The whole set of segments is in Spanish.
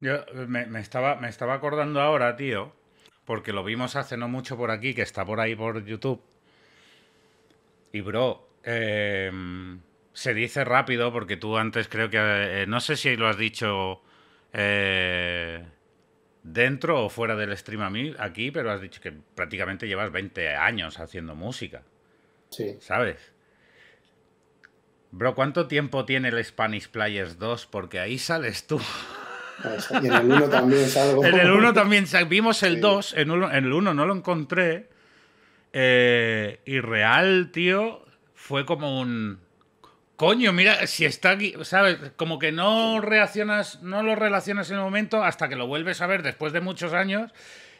Yo eh, me, estaba, me estaba acordando ahora, tío, porque lo vimos hace no mucho por aquí, que está por ahí por YouTube. Y bro, em, se dice rápido porque tú antes creo que... Eh, no sé si lo has dicho eh, dentro o fuera del stream a mí, aquí, pero has dicho que prácticamente llevas 20 años haciendo música. Sí. ¿Sabes? Bro, ¿cuánto tiempo tiene el Spanish Players 2? Porque ahí sales tú. Pues, en el 1 también salgo. En el 1 también vimos el 2, en, el 1 no lo encontré. Eh, y real, tío, fue como un... Coño, mira, si está aquí, ¿sabes? Como que no reaccionas, no lo relacionas en el momento hasta que lo vuelves a ver después de muchos años.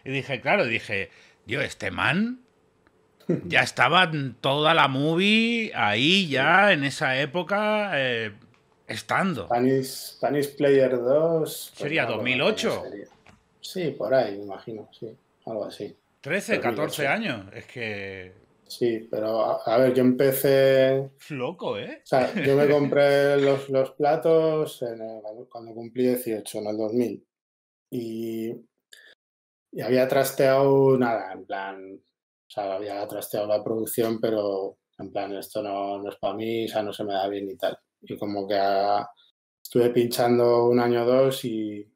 Y dije, claro, dije, yo, este man ya estaba toda la movie ahí ya, en esa época. Eh, Estando. Spanish, Player 2. Pues Sería 2008. Sí, por ahí, me imagino, sí. Algo así. 13, 14 años. Es que. Sí, pero a, ver, yo empecé. Loco, ¿eh? O sea, yo me compré los, platos cuando cumplí 18, en el 2000. Y, y había trasteado nada, en plan. O sea, había trasteado la producción, pero en plan, esto no, no es para mí, o sea, no se me da bien y tal y como que ah, estuve pinchando un año o dos y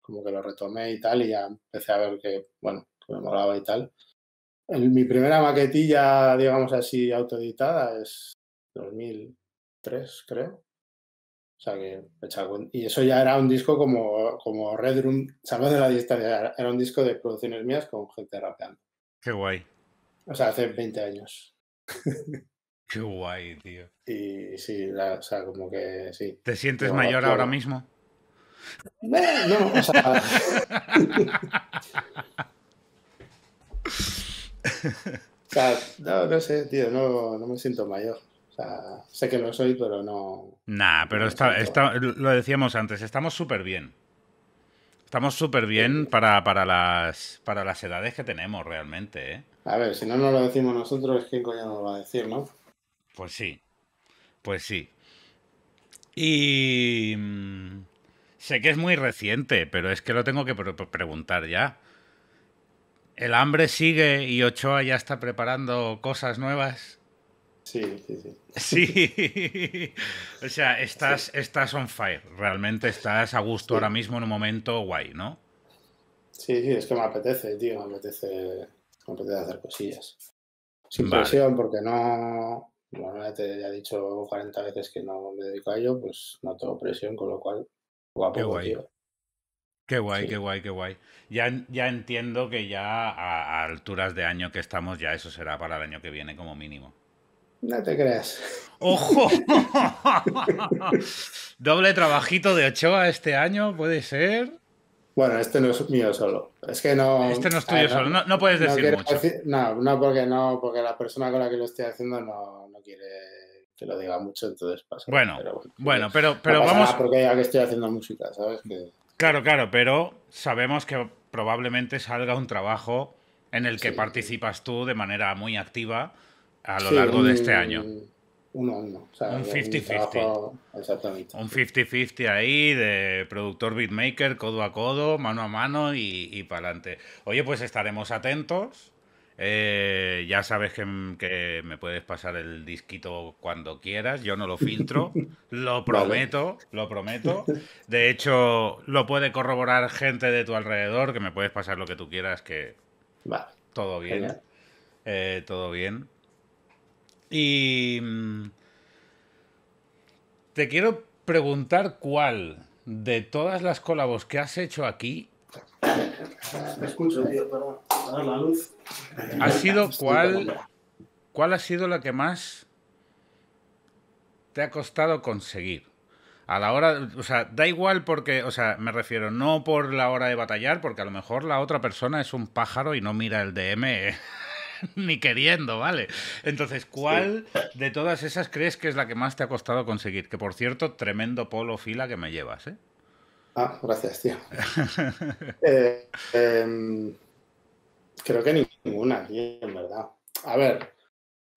como que lo retomé y tal, y ya empecé a ver que, bueno, que me molaba y tal. mi primera maquetilla, digamos así, autoeditada es 2003, creo. O sea que Y eso ya era un disco como, como Red Room, salvo de la distancia, era un disco de producciones mías con gente rapeando. Qué guay. O sea, hace 20 años. Qué guay, tío. Y sí, o sea, como que sí. ¿Te sientes mayor ahora mismo? No, no, o sea... o sea, no, no sé, tío, no, me siento mayor. O sea, sé que lo soy, pero no. Nah, pero lo decíamos antes, estamos súper bien. Estamos súper bien para, las, para las edades que tenemos realmente, ¿eh? A ver, si no nos lo decimos nosotros, ¿quién coño nos lo va a decir, no? Pues sí, pues sí. Y mm, sé que es muy reciente, pero es que lo tengo que preguntar ya. ¿El hambre sigue y Ochoa ya está preparando cosas nuevas? Sí, sí, sí. Sí. o sea, estás, on fire. Realmente estás a gusto ahora mismo en un momento guay, ¿no? Sí, sí, es que me apetece, tío. Me apetece, apetece hacer cosillas. Sin presión, porque no. Bueno, ya te he dicho 40 veces que no me dedico a ello, pues no tengo presión, con lo cual, guapo, qué guay. Qué guay, qué guay, qué guay. Ya, ya entiendo que ya a, alturas de año que estamos, ya eso será para el año que viene como mínimo. No te creas. ¡Ojo! Doble trabajito de Ochoa este año, puede ser. Bueno, este no es mío solo. Es que no. Este no es tuyo solo. No, puedes decir mucho. no, no porque no, porque la persona con la que lo estoy haciendo no, quiere que lo diga mucho, entonces pasa. Bueno, pero bueno, pero, pero vamos. Porque ya que estoy haciendo música, ¿sabes? Claro, claro, pero sabemos que probablemente salga un trabajo en el que participas tú de manera muy activa a lo largo de este año. un 50-50. Exactamente. Un 50-50 ahí de productor beatmaker, codo a codo, mano a mano y, y para adelante. Oye, pues estaremos atentos eh, ya sabes mm, que, me puedes pasar el disquito cuando quieras, yo no lo filtro, lo prometo, lo prometo. De hecho, lo puede corroborar gente de tu alrededor, que me puedes pasar lo que tú quieras, que va, todo bien. Eh, todo bien. Y mm, te quiero preguntar cuál de todas las colabos que has hecho aquí ¿Ha sido cuál? ¿Cuál ha sido la que más te ha costado conseguir? A la hora, o sea, da igual porque, o sea, me refiero, no por la hora de batallar, porque a lo mejor la otra persona es un pájaro y no mira el DM ni queriendo, ¿vale? Entonces, ¿cuál de todas esas crees que es la que más te ha costado conseguir? Que por cierto, tremendo polo fila que me llevas, ¿eh? Ah, gracias, tío. Eh, em, creo que ninguna, en verdad. A ver,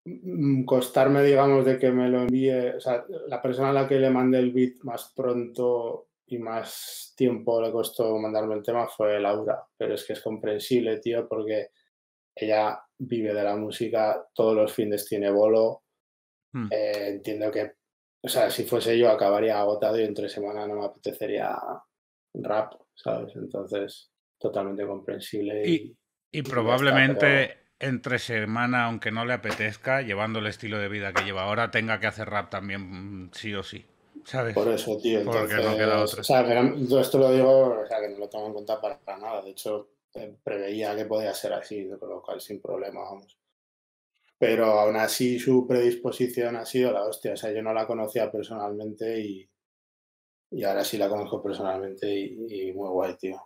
mm, costarme, digamos, de que me lo envíe, o sea, la persona a la que le mandé el beat más pronto y más tiempo le costó mandarme el tema fue Laura, pero es que es comprensible, tío, porque ella vive de la música, todos los fines tiene bolo, hmm. eh, entiendo que o sea, si fuese yo acabaría agotado y entre semana no me apetecería rap, ¿sabes? Entonces, totalmente comprensible. Y, probablemente entre semana, aunque no le apetezca, llevando el estilo de vida que lleva ahora, tenga que hacer rap también mm, sí o sí. ¿Sabes? Por eso, tío. Entonces, no queda O sea, esto lo digo, o sea, que no lo tengo en cuenta para, nada. De hecho, eh, preveía que podía ser así, con lo cual sin problema, vamos pero aún así su predisposición ha sido la hostia. O sea, yo no la conocía personalmente y, ahora sí la conozco personalmente y, muy guay, tío.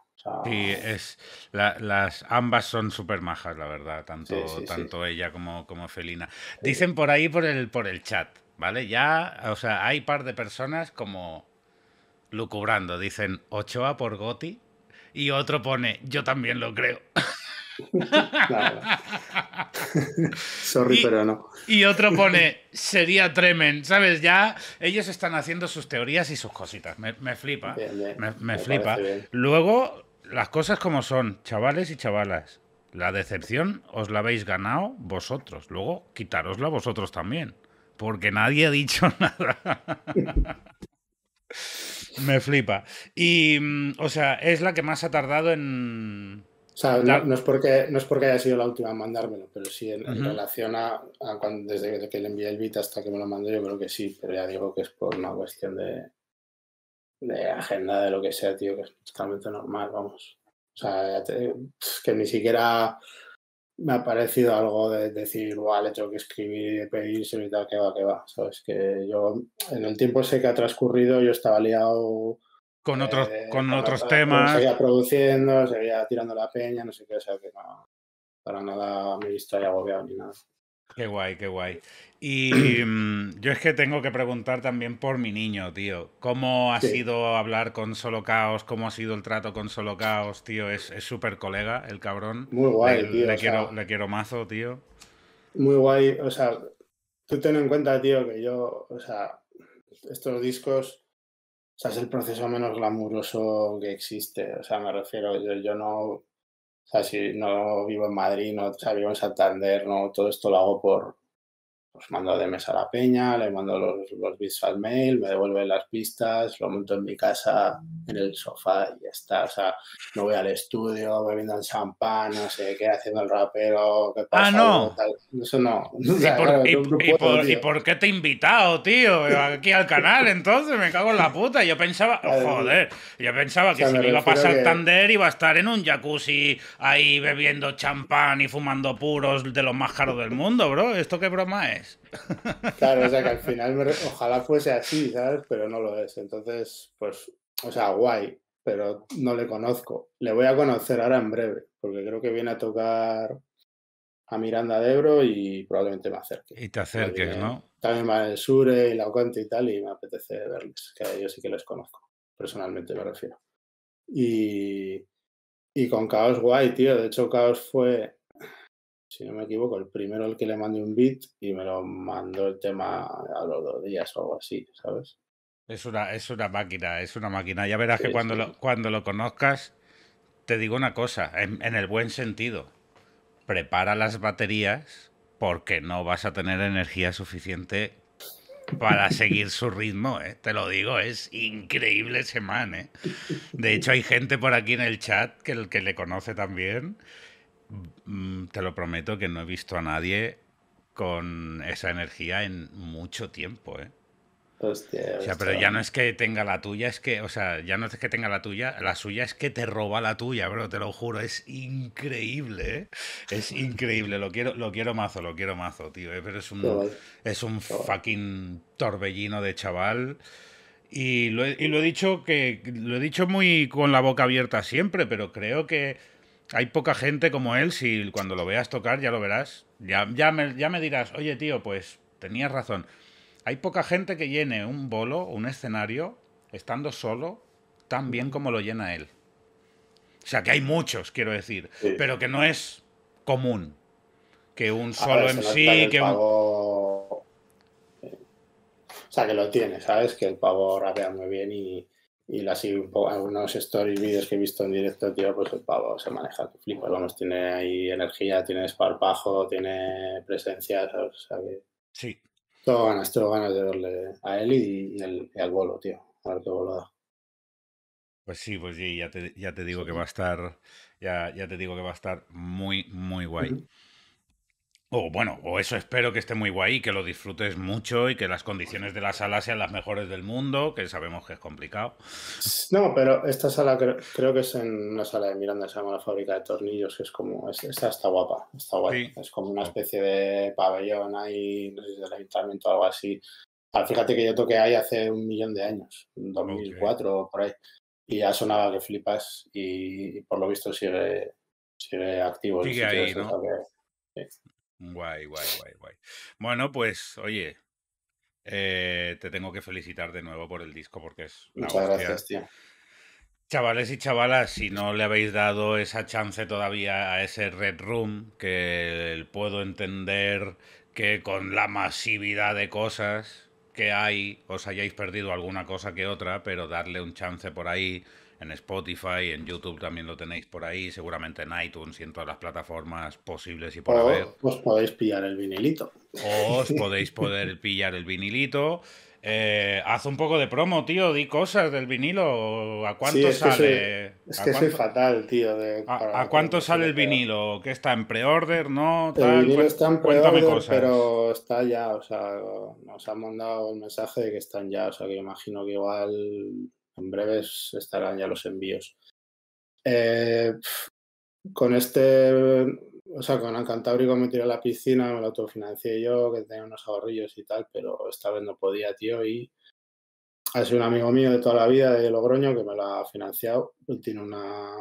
Y es, la, las, ambas son súper majas, la verdad, tanto, tanto ella como, como Felina. Dicen por ahí, por el, por el chat, ¿vale? Ya, o sea, hay par de personas como lucubrando, dicen Ochoa por Goti y otro pone, yo también lo creo. Sorry, y, pero no. Y otro pone, sería tremen, ¿sabes? Ya ellos están haciendo sus teorías y sus cositas. Me, flipa. Me, flipa. Luego, las cosas como son, chavales y chavalas. La decepción os la habéis ganado vosotros. Luego, quitarosla vosotros también. Porque nadie ha dicho nada. me flipa. Y, mm, o sea, es la que más ha tardado en o sea, no, es porque, no es porque haya sido la última en mandármelo, pero sí en, relación a, cuando, desde que le envié el bit hasta que me lo mandó, yo creo que sí, pero ya digo que es por una cuestión de, agenda, de lo que sea, tío, que es totalmente normal, vamos. O sea, que ni siquiera me ha parecido algo de decir, vale, tengo que escribir y pedir y tal, que va, que va. Sabes que yo en el tiempo sé que ha transcurrido, yo estaba liado con eh, otros, con otros temas. Seguía produciendo, seguía tirando la peña, no sé qué, o sea que no, para nada me ahí agobiado ni nada. Qué guay, qué guay. Y mm, yo es que tengo que preguntar también por mi niño, tío. ¿Cómo ha sido hablar con Solo Caos? ¿Cómo ha sido el trato con Solo Caos, tío? Es súper colega, el cabrón. Muy guay, tío. quiero, le quiero mazo, tío. Muy guay. O sea, tú ten en cuenta, tío, que yo, o sea, estos discos o sea, es el proceso menos glamuroso que existe. O sea, me refiero, yo, no, o sea, si no vivo en Madrid, no, o sea, vivo en Santander, no, todo esto lo hago por, pues mando mesa a la peña, le mando los, bits al mail, me devuelve las pistas, lo monto en mi casa, en el sofá y ya está. O sea, no voy al estudio bebiendo el champán, no sé qué, haciendo el rapero, qué ah, pasa. Ah, no. Eso no. ¿Y, por, qué te he invitado, tío? Aquí al canal, entonces, me cago en la puta. Yo pensaba, joder, yo pensaba que si me, iba a pasar Tander iba a estar en un jacuzzi ahí bebiendo champán y fumando puros de los más caros del mundo, bro. ¿Esto qué broma es? Claro, o sea que al final ojalá fuese así, ¿sabes? Pero no lo es. Entonces, pues, o sea, guay, pero no le conozco. Le voy a conocer ahora en breve, porque creo que viene a tocar a Miranda de Ebro y probablemente me acerque. Y te acerques, ¿no? También va el Sure y la cuenta y tal, y me apetece verles, que yo sí que les conozco, personalmente me refiero. Y, y con Caos guay, tío. De hecho, Caos fue si no me equivoco, el primero al que le mandé un beat y me lo mandó el tema a los dos días o algo así, ¿sabes? Es una, es una máquina, es una máquina. Ya verás que cuando, lo, cuando lo conozcas, te digo una cosa, en, el buen sentido, prepara las baterías porque no vas a tener energía suficiente para seguir su ritmo, ¿eh? te lo digo, es increíble ese man. ¿eh? De hecho, hay gente por aquí en el chat que, que le conoce también Mm, te lo prometo que no he visto a nadie con esa energía en mucho tiempo, ¿eh? o sea, pero ya no es que tenga la tuya, es que, o sea, ya no es que tenga la tuya, la suya es que te roba la tuya, bro, te lo juro, es increíble, ¿eh? es increíble, lo quiero, lo quiero mazo, lo quiero mazo, tío, ¿eh? pero es un, es un fucking torbellino de chaval. Y y lo he dicho que lo he dicho muy con la boca abierta siempre, pero creo que hay poca gente como él, si cuando lo veas tocar ya lo verás, ya, ya, me, ya me dirás, oye tío, pues tenías razón. Hay poca gente que llene un bolo, un escenario, estando solo, tan bien como lo llena él. O sea, que hay muchos, quiero decir, pero que no es común que un solo en sí, que un... Eh, o sea, que lo tiene, ¿sabes? Que el pavo rapea muy bien y, y así algunos stories, vídeos que he visto en directo, tío, pues el pavo se maneja, flipa vamos, tiene ahí energía, tiene esparpajo, tiene presencia, Sí. Todo ganas, tengo ganas de darle a él y, al bolo, tío, a ver qué bolo da. Pues sí, pues sí, ya te, ya te digo que va a estar, ya, ya te digo que va a estar muy, muy guay. O bueno, o eso espero que esté muy guay, que lo disfrutes mucho y que las condiciones de la sala sean las mejores del mundo, que sabemos que es complicado. No, pero esta sala creo, que es en una sala de Miranda, se llama la fábrica de tornillos, que es como, esta está guapa, está guay. Es como una especie de pabellón ahí, no sé si del ayuntamiento o algo así. Ah, fíjate que yo toqué ahí hace un millón de años, 2004 o por ahí, y ya sonaba que flipas y, por lo visto sigue, activo. Sigue ahí, ¿no? sí. Guay, guay, guay, guay. Bueno, pues, oye, eh, te tengo que felicitar de nuevo por el disco porque es. Muchas gracias, tío. Chavales y chavalas, si no le habéis dado esa chance todavía a ese Red Room, que puedo entender que con la masividad de cosas, hay, os hayáis perdido alguna cosa que otra, pero darle un chance por ahí. En Spotify, en YouTube también lo tenéis por ahí, seguramente en iTunes y en todas las plataformas posibles y por pues Os podéis pillar el vinilito. os podéis poder pillar el vinilito. Eh, haz un poco de promo, tío, di cosas del vinilo. ¿A cuánto sale? es que soy fatal, tío. De, ¿A, cuánto sale el vinilo? ¿Que está en pre-order? ¿No? el vinilo está en pre-order, pero está ya, o sea, nos han mandado el mensaje de que están ya, o sea, que imagino que igual en breves estarán ya los envíos. Eh, con este o sea, con el Cantábrico me tiré a la piscina, me lo autofinancié yo, que tenía unos ahorrillos y tal, pero esta vez no podía, tío, y ha sido un amigo mío de toda la vida de Logroño que me lo ha financiado. tiene una,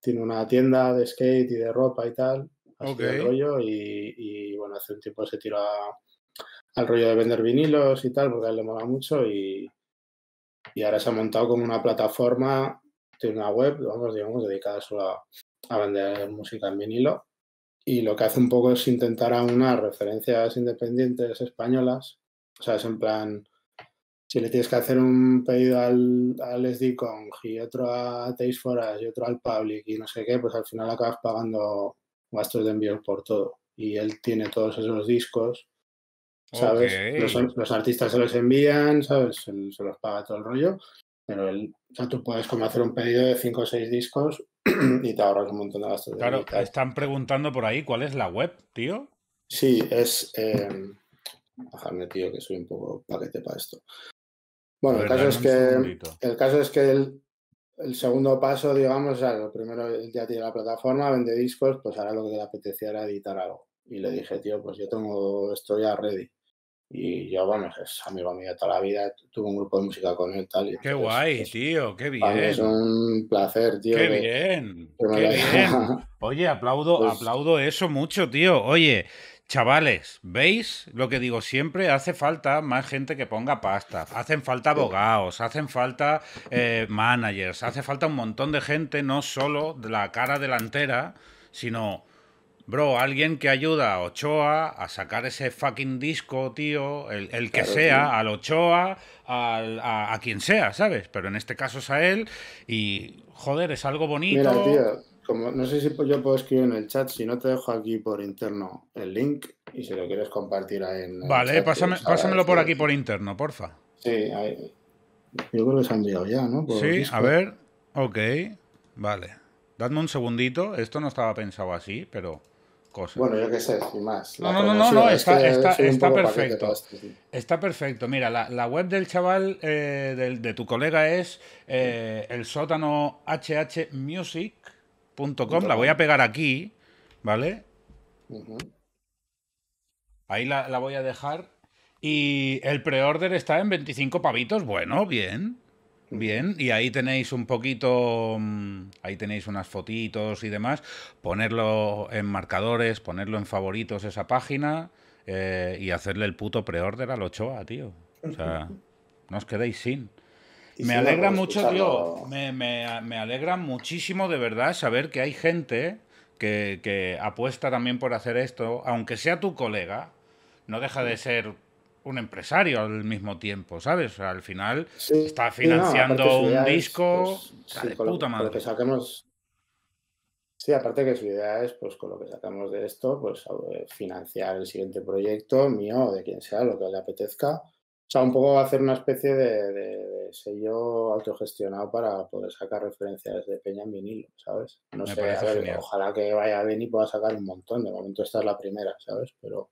tiene una tienda de skate y de ropa y tal, así rollo, y, bueno, hace un tiempo se tiró al rollo de vender vinilos y tal, porque a él le mola mucho y, y ahora se ha montado como una plataforma, tiene una web, vamos, digamos, dedicada solo a vender música en vinilo y lo que hace un poco es intentar aunar referencias independientes españolas. O sea, es en plan, si le tienes que hacer un pedido al, al SD Kong y otro a Taste y otro al Public y no sé qué, pues al final acabas pagando gastos de envío por todo. Y él tiene todos esos discos, ¿sabes? Los, artistas se los envían, ¿sabes? Se, los paga todo el rollo, pero tú puedes como hacer un pedido de 5 o 6 discos y te ahorras un montón de gastos. Claro, están preguntando por ahí cuál es la web, tío. Sí, es. Em, bajarme tío, que soy un poco paquete para esto. Bueno, el, caso es que, el caso, es que, el, segundo paso, digamos, o sea, lo primero ya tiene la plataforma, vende discos, pues ahora lo que le apeteciera editar algo. Y le dije, tío, pues yo tengo esto ya ready. Y yo, bueno, es amigo mío de toda la vida, tuve un grupo de música con él tal. qué guay, pues, tío, qué bien. es un placer, tío. Qué bien, Oye, aplaudo, pues aplaudo eso mucho, tío. Oye, Chavales, ¿veis lo que digo siempre? Hace falta más gente que ponga pasta, hacen falta abogados, hacen falta eh, managers, hace falta un montón de gente, no solo de la cara delantera, sino Bro, alguien que ayuda a Ochoa a sacar ese fucking disco, tío, el, que sea, al Ochoa, a, quien sea, ¿sabes? Pero en este caso es a él y, joder, es algo bonito. Mira, tío, como, no sé si yo puedo escribir en el chat, si no te dejo aquí por interno el link y si lo quieres compartir ahí en Vale, pues, pásamelo por aquí por interno, porfa. Sí, yo creo que se han enviado ya, ¿no? sí, a ver, ok, vale. Dadme un segundito, esto no estaba pensado así, pero... Bueno, yo qué sé, sin más. No, no, no, no, está, perfecto. Está perfecto. Mira, la, web del chaval, eh, de tu colega, es eh, el sótano hhmusic.com. La voy a pegar aquí, ¿vale? Ahí la, la voy a dejar. Y el pre-order está en 25 pavitos. Bueno, bien. Bien, y ahí tenéis un poquito, mm, ahí tenéis unas fotitos y demás, ponerlo en marcadores, ponerlo en favoritos esa página eh, y hacerle el puto pre-order al Ochoa, tío. O sea, no os quedéis sin. Me alegra mucho, tío, me, me, alegra muchísimo de verdad saber que hay gente que, que apuesta también por hacer esto, aunque sea tu colega, no deja de ser un empresario al mismo tiempo, ¿sabes? O sea, al final está financiando un disco. puta Que sí, aparte que su idea es, pues con lo que sacamos de esto, pues eh, financiar el siguiente proyecto mío, de quien sea, lo que le apetezca. O sea, un poco hacer una especie de, sello autogestionado para poder sacar referencias de Peña en vinilo, ¿sabes? No sé, ojalá que vaya bien y pueda sacar un montón. De momento esta es la primera, ¿sabes? Pero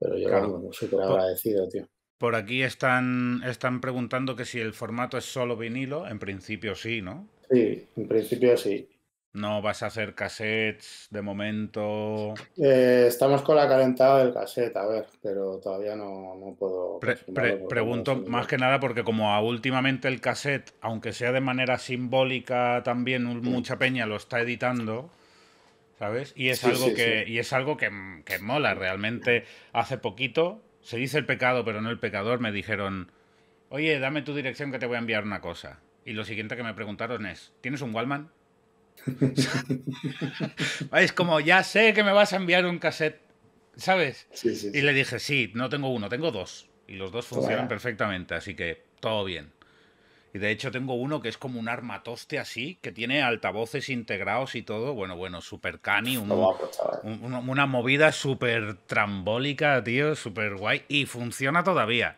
pero yo súper agradecido, tío. Por aquí están, están preguntando que si el formato es solo vinilo. En principio sí, ¿no? Sí, en principio sí. No vas a hacer cassettes de momento. Eh, estamos con la calentada del cassette, a ver, pero todavía no, no puedo. pregunto más que nada porque como últimamente el cassette, aunque sea de manera simbólica también, mucha peña lo está editando. ¿sabes? Y es algo, que, Y es algo que, mola realmente. Hace poquito se dice el pecado, pero no el pecador. Me dijeron, oye, dame tu dirección que te voy a enviar una cosa. Y lo siguiente que me preguntaron es, ¿tienes un Wallman? es como, ya sé que me vas a enviar un cassette, ¿sabes? Y le dije, sí, no tengo uno, tengo dos. Y los dos funcionan perfectamente, así que todo bien. Y de hecho tengo uno que es como un armatoste así, que tiene altavoces integrados y todo. Bueno, bueno, super cani, una movida súper trambólica, tío, súper guay. Y funciona todavía.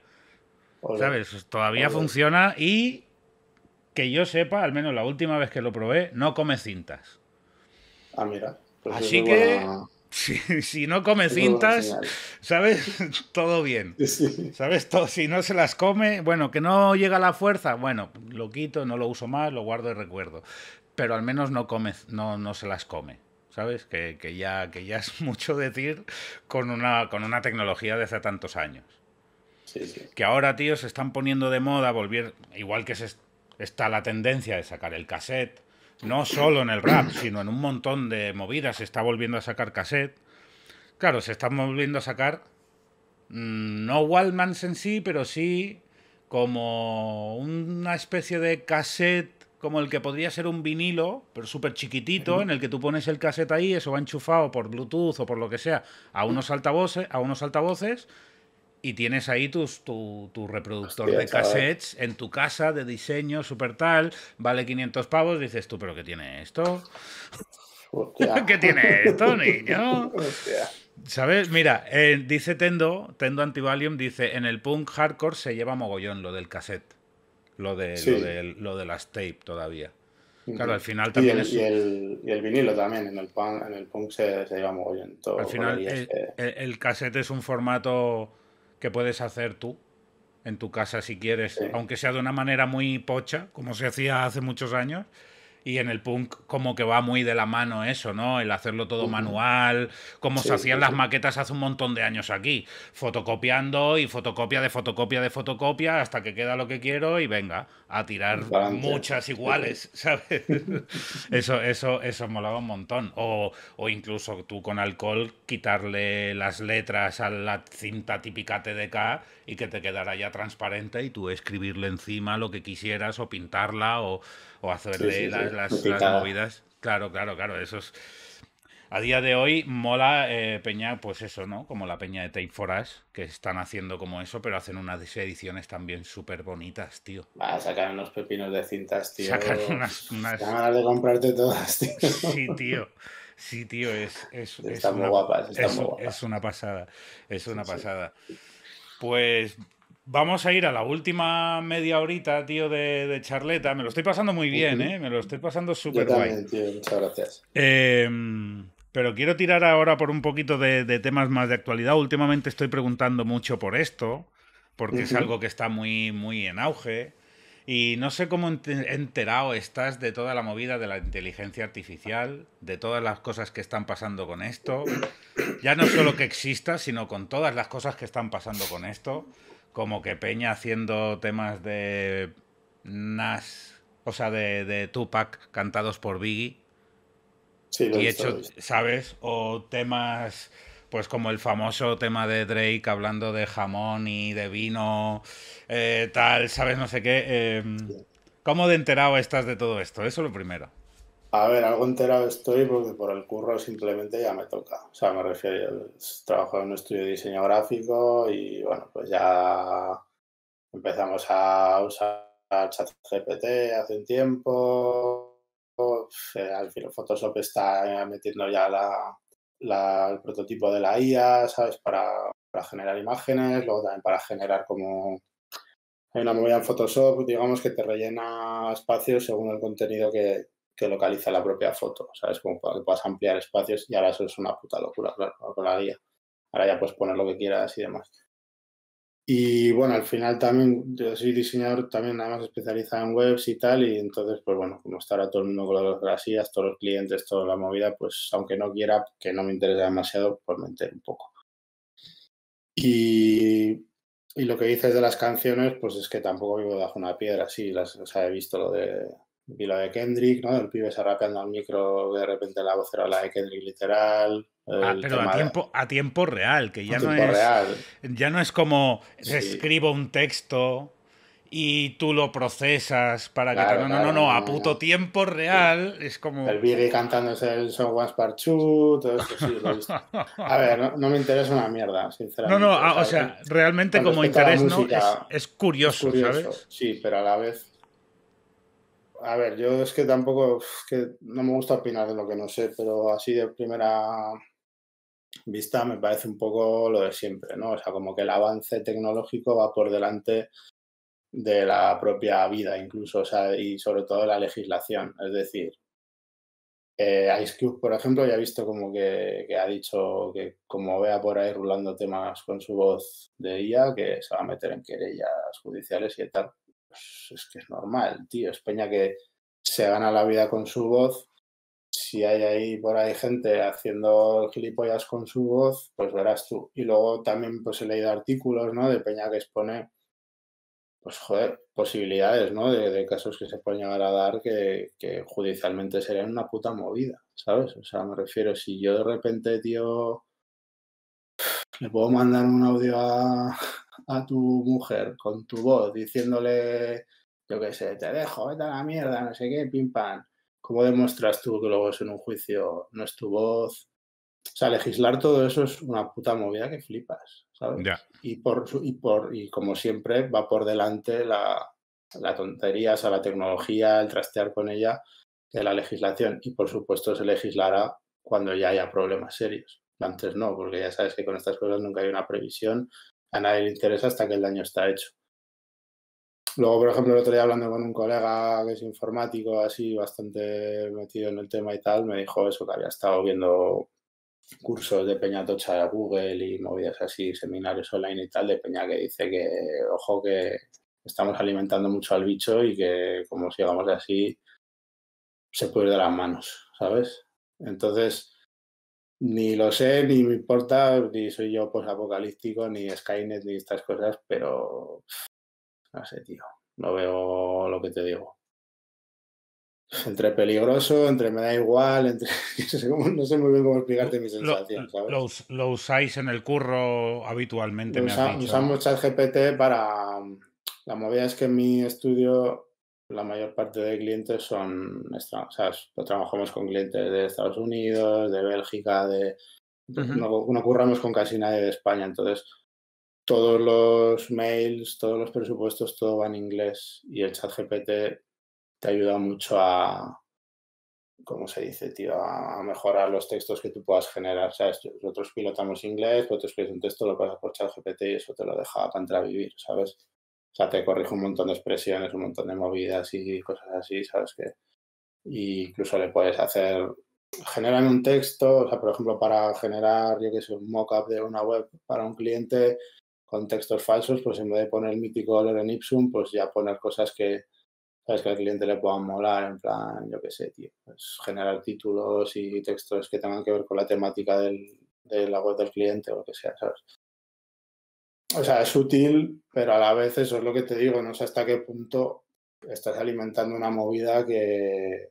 ¿Sabes? Todavía funciona y que yo sepa, al menos la última vez que lo probé, no come cintas. Ah, mira. Pues así que si, no come cintas, ¿sabes? Todo bien. ¿Sabes? Todo, si no se las come, bueno, que no llega la fuerza, bueno, lo quito, no lo uso más, lo guardo y recuerdo. Pero al menos no, come, no, no se las come. ¿Sabes? Que, ya, que ya es mucho decir con una, con una tecnología de hace tantos años. Que ahora, tío, se están poniendo de moda volver, igual que está la tendencia de sacar el cassette no solo en el rap, sino en un montón de movidas. Se está volviendo a sacar cassette. Claro, se está volviendo a sacar, mm, no Wallmans en sí, pero sí como una especie de cassette, como el que podría ser un vinilo, pero súper chiquitito, en el que tú pones el cassette ahí, eso va enchufado por Bluetooth o por lo que sea a unos altavoces, a unos altavoces y tienes ahí tus, tu, reproductor de cassettes en tu casa de diseño super tal, vale 500 pavos, dices tú, pero ¿qué tiene esto? ¿Qué tiene esto, niño? ¿Sabes? Mira, eh, dice Tendo, Tendo Antivalium, dice, en el punk hardcore se lleva mogollón lo del cassette, lo de, lo, de lo las tape todavía. Claro, al final también y el, vinilo también, en el punk, en el se, lleva mogollón. al final, el, eh, eh, el, cassette es un formato que puedes hacer tú en tu casa si quieres, aunque sea de una manera muy pocha, como se hacía hace muchos años, y en el punk como que va muy de la mano eso, ¿no? El hacerlo todo manual, como se hacían las maquetas hace un montón de años aquí, fotocopiando y fotocopia de fotocopia de fotocopia hasta que queda lo que quiero y venga, a tirar muchas iguales, ¿sabes? eso, eso, eso molaba un montón. O, o incluso tú con alcohol quitarle las letras a la cinta típica TDK y que te quedara ya transparente y tú escribirle encima lo que quisieras o pintarla o, o hacerle las, Las, movidas. Claro, claro, claro, eso es... A día de hoy mola eh, Peña, pues eso, ¿no? Como la Peña de Tape for Us, que están haciendo como eso, pero hacen unas ediciones también súper bonitas, tío. Va, sacar unos pepinos de cintas, tío. sacar unas... de comprarte todas, tío. Sí, tío. Sí, tío, es, es, están muy una, guapas, muy es una pasada, es una pasada. Pues vamos a ir a la última media horita, tío, de, charleta. Me lo estoy pasando muy bien, ¿eh? Me lo estoy pasando súper guay. Tío, muchas gracias. Em, pero quiero tirar ahora por un poquito de, temas más de actualidad. Últimamente estoy preguntando mucho por esto, porque es algo que está muy, muy en auge. Y no sé cómo enterado estás de toda la movida de la inteligencia artificial, de todas las cosas que están pasando con esto. Ya no solo que exista, sino con todas las cosas que están pasando con esto. Como que Peña haciendo temas de Nas, o sea, de, de Tupac cantados por Biggie. Sí, y hecho, ¿sabes? O temas pues como el famoso tema de Drake hablando de jamón y de vino, eh, tal, sabes, no sé qué. Em, ¿Cómo de enterado estás de todo esto? Eso lo primero. A ver, algo enterado estoy porque por el curro simplemente ya me toca. O sea, me refiero, yo trabajo en un estudio de diseño gráfico y bueno, pues ya empezamos a usar ChatGPT hace un tiempo. Eh, al final Photoshop está metiendo ya la, la, el prototipo de la IA, ¿sabes? Para, generar imágenes, luego también para generar como... una movida en Photoshop, digamos, que te rellena espacios según el contenido que, que localiza la propia foto, ¿sabes? Como para que puedas ampliar espacios y ahora eso es una puta locura, claro, con la guía. Ahora ya puedes poner lo que quieras y demás. Y bueno, al final también yo soy diseñador, también nada más especializado en webs y tal, y entonces, pues bueno, como estará todo el mundo con las gracias, todos los clientes, toda la movida, pues aunque no quiera, que no me interese demasiado, pues me entero un poco. Y, lo que dices de las canciones, pues es que tampoco vivo bajo una piedra, sí, las, o sea, he visto lo de y lo de Kendrick, ¿no? El pibe se rapeando al micro, de repente la vocera la de Kendrick literal. Ah, pero a tiempo, a tiempo real, que ya no es. Real. Ya no es como escribo un texto y tú lo procesas para que. No, no, no, no, a puto tiempo real es como. El Biggie cantándose el Son Once Part Two, todo eso, sí, lo he A ver, no, me interesa una mierda, sinceramente. No, no, o sea, realmente como interés, ¿no? Es, curioso, es curioso, ¿sabes? Sí, pero a la vez a ver, yo es que tampoco, que no me gusta opinar de lo que no sé, pero así de primera vista me parece un poco lo de siempre, ¿no? O sea, como que el avance tecnológico va por delante de la propia vida incluso, o sea, y sobre todo de la legislación. Es decir, eh, Ice Cube, por ejemplo, ya ha visto como que, que, ha dicho que como vea por ahí rulando temas con su voz de IA, que se va a meter en querellas judiciales y tal. Pues, es que es normal, tío. Es Peña que se gana la vida con su voz. Si hay ahí por ahí gente haciendo gilipollas con su voz, pues verás tú. Y luego también pues he leído artículos, ¿no? De Peña que expone, pues joder, posibilidades, ¿no? De, casos que se pueden llegar a dar que, que judicialmente serían una puta movida, ¿sabes? O sea, me refiero, si yo de repente, tío, le puedo mandar un audio a, a tu mujer con tu voz diciéndole, yo qué sé, te dejo, vete a la mierda, no sé qué, pim pam, ¿cómo demuestras tú que luego es en un juicio no es tu voz? O sea, legislar todo eso es una puta movida que flipas, ¿sabes? Y, por, y, por, y como siempre va por delante la, la tontería, o sea, la tecnología, el trastear con ella, de la legislación. Y por supuesto se legislará cuando ya haya problemas serios. Antes no, porque ya sabes que con estas cosas nunca hay una previsión a nadie le interesa hasta que el daño está hecho. Luego, por ejemplo, el otro día hablando con un colega que es informático, así bastante metido en el tema y tal, me dijo eso, que había estado viendo cursos de Peña Tocha de Google y movidas así, seminarios online y tal, de Peña que dice que, ojo, que estamos alimentando mucho al bicho y que como sigamos así, se puede dar las manos, ¿sabes? Entonces, ni lo sé, ni me importa, ni soy yo pues apocalíptico, ni Skynet, ni estas cosas, pero no sé, tío, no veo lo que te digo. Entre peligroso, entre me da igual, entre no sé muy bien cómo explicarte mi sensación, ¿sabes? lo, usáis en el curro habitualmente, usamos me GPT Usamos para... La movida es que en mi estudio la mayor parte de clientes son, o sea, pues, trabajamos con clientes de Estados Unidos, de Bélgica, de... Pues, no, no, curramos con casi nadie de España, entonces todos los mails, todos los presupuestos, todo va en inglés y el chat GPT te ayuda mucho a, ¿cómo se dice, tío? A mejorar los textos que tú puedas generar. sea, Nosotros pilotamos inglés, pero tú un texto, lo pasas por ChatGPT y eso te lo deja para entrar a vivir, ¿sabes? O sea, te corrige un montón de expresiones, un montón de movidas y cosas así, ¿sabes qué? incluso le puedes hacer, generan un texto, o sea, por ejemplo, para generar, yo que sé, un mock-up de una web para un cliente con textos falsos, pues en vez de poner el mítico color en Ipsum, pues ya poner cosas que, sabes, que al cliente le puedan molar, en plan, yo qué sé, tío, pues generar títulos y textos que tengan que ver con la temática de la web del cliente o lo que sea, ¿sabes? o sea, es útil, pero a la vez eso es lo que te digo, no sé hasta qué punto estás alimentando una movida que,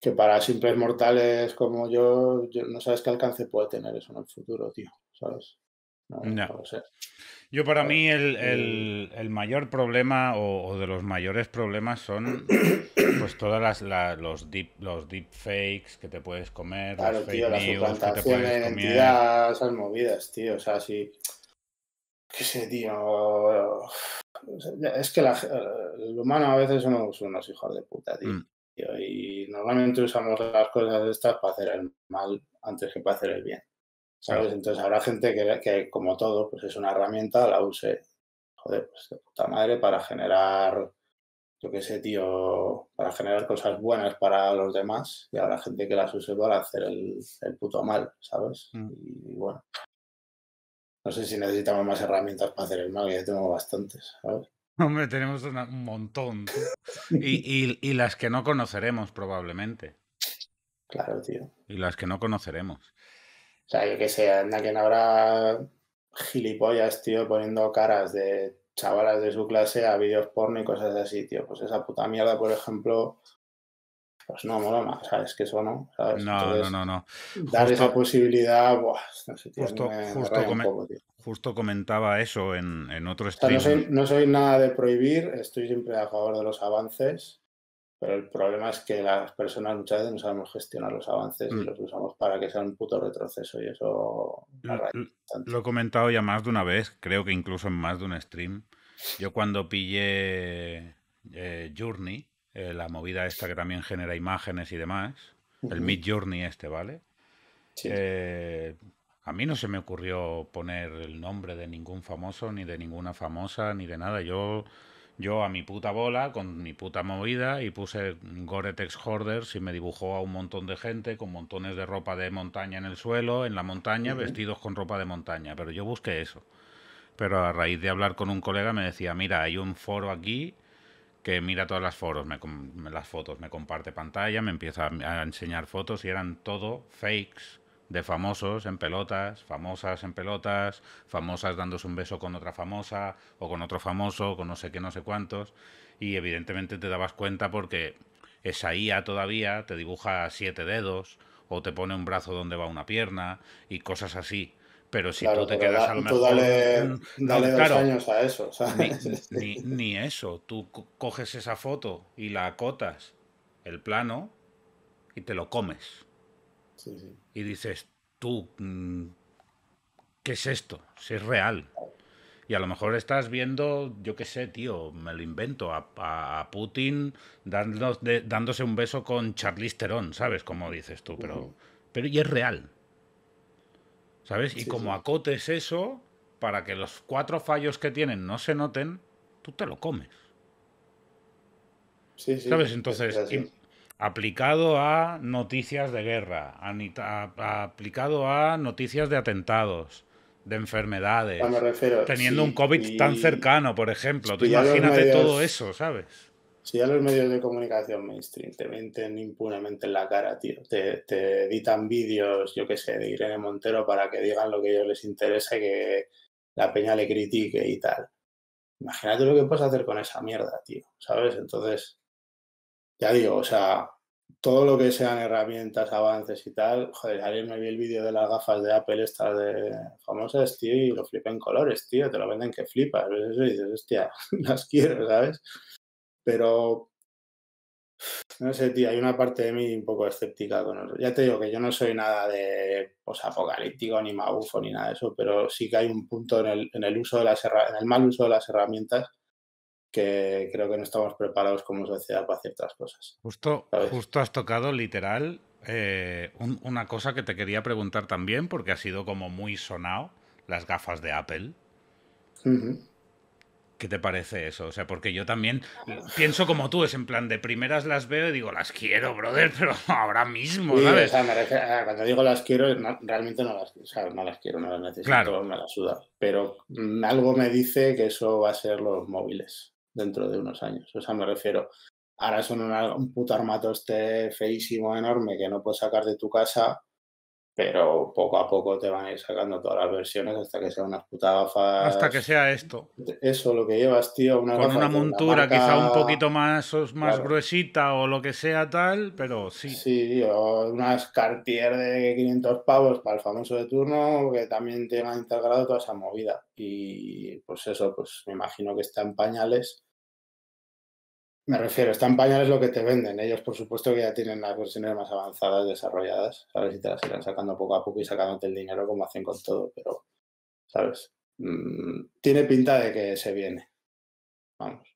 que para simples mortales como yo, yo no sabes qué alcance puede tener eso en el futuro, tío, ¿sabes? No, Yo para mí el, mayor problema o, de los mayores problemas son pues todas las los deep deepfakes que te puedes comer, claro, los tío, fake la news esas movidas, tío, o sea, si qué sé, tío. Es que la, el humano a veces somos unos hijos de puta, tío. Mm. Y normalmente usamos las cosas estas para hacer el mal antes que para hacer el bien. ¿sabes? Entonces habrá gente que, que, como todo, pues es una herramienta, la use, joder, pues de puta madre, para generar, yo qué sé, tío, para generar cosas buenas para los demás y habrá gente que las use para hacer el, puto mal, ¿sabes? Mm. Y, bueno, no sé si necesitamos más herramientas para hacer el mal, ya tengo bastantes, ¿sabes? Hombre, tenemos un montón. y, y las que no conoceremos probablemente. Claro, tío. Y las que no conoceremos. O sea, yo qué sé, anda quien habrá gilipollas, tío, poniendo caras de chavalas de su clase a vídeos porno y cosas así, tío. Pues esa puta mierda, por ejemplo, pues no mola más, ¿sabes? Que eso no, ¿sabes? No, no, no, no. Dar esa posibilidad, buah, no sé, tío, justo, justo, comentaba eso en, otro stream. no soy nada de prohibir, estoy siempre a favor de los avances, pero el problema es que las personas muchas veces no sabemos gestionar los avances y mm. los usamos para que sea un puto retroceso y eso... Lo, he comentado ya más de una vez, creo que incluso en más de un stream. Yo cuando pillé eh, Journey, eh, la movida esta que también genera imágenes y demás, el Mid Journey este, ¿vale? Eh, a mí no se me ocurrió poner el nombre de ningún famoso, ni de ninguna famosa, ni de nada. Yo yo a mi puta bola, con mi puta movida, y puse Goretex Hoarders y me dibujó a un montón de gente con montones de ropa de montaña en el suelo, en la montaña, vestidos con ropa de montaña. Pero yo busqué eso. Pero a raíz de hablar con un colega me decía, mira, hay un foro aquí que mira todas las foros, las fotos, me comparte pantalla, me empieza a enseñar fotos y eran todo fakes de famosos en pelotas, famosas en pelotas, famosas dándose un beso con otra famosa o con otro famoso, con no sé qué, no sé cuántos. Y evidentemente te dabas cuenta porque esa IA todavía te dibuja siete dedos o te pone un brazo donde va una pierna y cosas así. Pero si tú te quedas al menos dale, dos años a eso. ni eso. Tú coges esa foto y la acotas el plano y te lo comes. Y dices, tú, mm, ¿qué es esto? Si es real. Y a lo mejor estás viendo, yo qué sé, tío, me lo invento, a, Putin dándose un beso con Charlize Theron, ¿sabes? Como dices tú, pero, pero y es real. ¿Sabes? Y como acotes eso, para que los cuatro fallos que tienen no se noten, tú te lo comes. Sí, sí. ¿Sabes? Entonces, aplicado a noticias de guerra, aplicado a noticias de atentados, de enfermedades, teniendo un COVID tan cercano, por ejemplo. Tú imagínate todo eso, ¿sabes? Si a los medios de comunicación mainstream te meten impunemente en la cara, tío, te, editan vídeos, yo qué sé, de Irene Montero para que digan lo que a ellos les interesa que la peña le critique y tal. Imagínate lo que puedes hacer con esa mierda, tío, ¿sabes? Entonces, ya digo, o sea, todo lo que sean herramientas, avances y tal, joder, ayer me vi el vídeo de las gafas de Apple estas de famosas, tío, y lo flipé en colores, tío, te lo venden que flipas, ves eso y dices, hostia, las quiero, ¿sabes? Pero, no sé, tío, hay una parte de mí un poco escéptica con eso. Ya te digo que yo no soy nada de pues, apocalíptico, ni maufo, ni nada de eso, pero sí que hay un punto en el, en el uso de las en el mal uso de las herramientas que creo que no estamos preparados como sociedad para ciertas cosas. Justo, justo has tocado literal eh, una cosa que te quería preguntar también, porque ha sido como muy sonado las gafas de Apple. ¿Qué te parece eso? O sea, porque yo también pienso como tú, es en plan, de primeras las veo y digo, las quiero, brother, pero ahora mismo, ¿sabes? Eh, cuando digo las quiero, realmente no las, las quiero, no las necesito, me las suda. Pero mm, algo me dice que eso va a ser los móviles dentro de unos años. O sea, me refiero, ahora son un un puto este feísimo, enorme, que no puedes sacar de tu casa, pero poco a poco te van a ir sacando todas las versiones hasta que sea unas putas gafas. Hasta que sea esto. Eso, lo que llevas, tío. Una Con una montura quizá un poquito más, más gruesita o lo que sea tal, pero sí. Sí, o unas Cartier de 500 pavos para el famoso de turno que también te han integrado toda esa movida. Y pues eso, pues me imagino que está en pañales me refiero, esta en es lo que te venden. Ellos, por supuesto, que ya tienen las versiones más avanzadas, desarrolladas, ver si te las irán sacando poco a poco y sacándote el dinero como hacen con todo, pero, ¿sabes? Mm, tiene pinta de que se viene. Vamos.